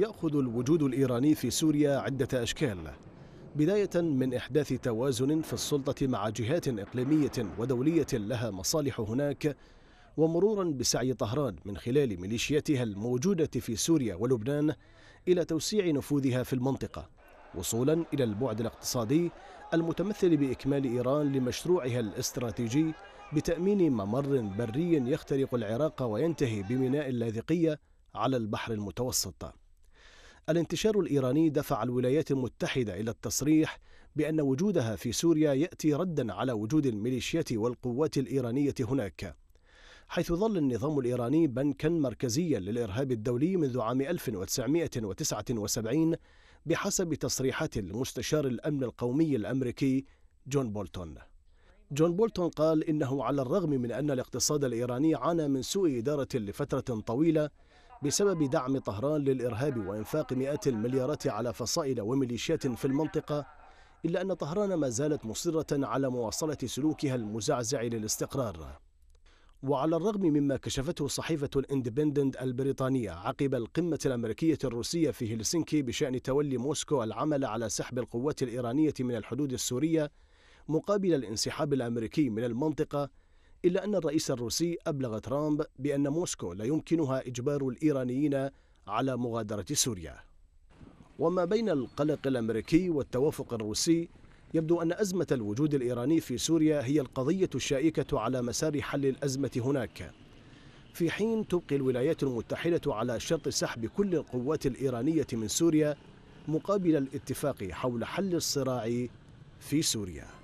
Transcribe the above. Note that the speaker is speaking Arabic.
يأخذ الوجود الإيراني في سوريا عدة أشكال بداية من إحداث توازن في السلطة مع جهات إقليمية ودولية لها مصالح هناك ومرورا بسعي طهران من خلال ميليشياتها الموجودة في سوريا ولبنان إلى توسيع نفوذها في المنطقة وصولا إلى البعد الاقتصادي المتمثل بإكمال إيران لمشروعها الاستراتيجي بتأمين ممر بري يخترق العراق وينتهي بميناء اللاذقية على البحر المتوسط الانتشار الإيراني دفع الولايات المتحدة إلى التصريح بأن وجودها في سوريا يأتي ردا على وجود الميليشيات والقوات الإيرانية هناك حيث ظل النظام الإيراني بنكا مركزيا للإرهاب الدولي منذ عام 1979 بحسب تصريحات المستشار الأمن القومي الأمريكي جون بولتون جون بولتون قال إنه على الرغم من أن الاقتصاد الإيراني عانى من سوء إدارة لفترة طويلة بسبب دعم طهران للإرهاب وإنفاق مئات المليارات على فصائل وميليشيات في المنطقة إلا أن طهران ما زالت مصرة على مواصلة سلوكها المزعزع للاستقرار وعلى الرغم مما كشفته صحيفة الاندبندنت البريطانية عقب القمة الأمريكية الروسية في هلسنكي بشأن تولي موسكو العمل على سحب القوات الإيرانية من الحدود السورية مقابل الانسحاب الأمريكي من المنطقة إلا أن الرئيس الروسي أبلغ ترامب بأن موسكو لا يمكنها إجبار الإيرانيين على مغادرة سوريا وما بين القلق الأمريكي والتوافق الروسي يبدو أن أزمة الوجود الإيراني في سوريا هي القضية الشائكة على مسار حل الأزمة هناك في حين تبقي الولايات المتحدة على شرط سحب كل القوات الإيرانية من سوريا مقابل الاتفاق حول حل الصراع في سوريا